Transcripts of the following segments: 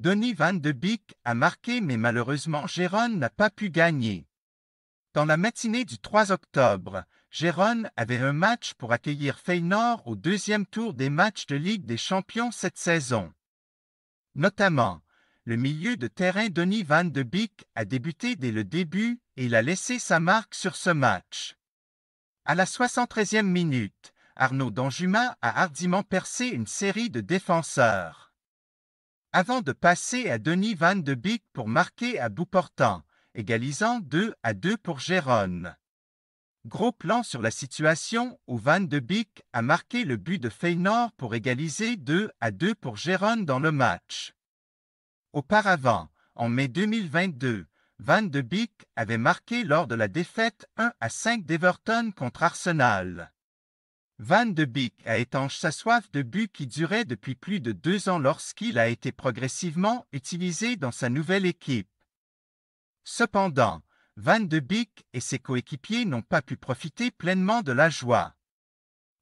Donny Van de Beek a marqué mais malheureusement Gérone n'a pas pu gagner. Dans la matinée du 3 octobre, Gérone avait un match pour accueillir Feyenoord au deuxième tour des matchs de Ligue des Champions cette saison. Notamment, le milieu de terrain Donny Van de Beek a débuté dès le début et il a laissé sa marque sur ce match. À la 73e minute, Arnaud Donjuma a hardiment percé une série de défenseurs avant de passer à Denis Van de Beek pour marquer à bout portant, égalisant 2 à 2 pour Gérone. Gros plan sur la situation où Van de Beek a marqué le but de Feyenoord pour égaliser 2 à 2 pour Gérone dans le match. Auparavant, en mai 2022, Van de Beek avait marqué lors de la défaite 1 à 5 d'Everton contre Arsenal. Van de Beek a étanche sa soif de but qui durait depuis plus de deux ans lorsqu'il a été progressivement utilisé dans sa nouvelle équipe. Cependant, Van de Beek et ses coéquipiers n'ont pas pu profiter pleinement de la joie.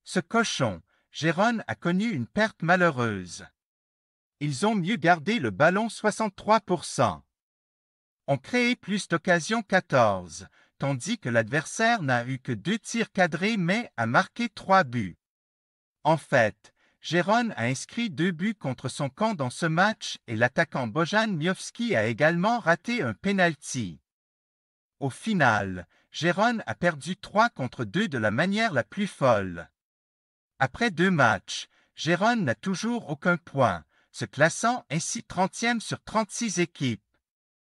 Ce cochon, Jérôme a connu une perte malheureuse. Ils ont mieux gardé le ballon 63%. Ont créé plus d'occasions 14, tandis que l'adversaire n'a eu que deux tirs cadrés mais a marqué trois buts. En fait, Gérone a inscrit deux buts contre son camp dans ce match et l'attaquant Bojan Miowski a également raté un penalty. Au final, Gérone a perdu trois contre deux de la manière la plus folle. Après deux matchs, Gérone n'a toujours aucun point, se classant ainsi 30e sur 36 équipes.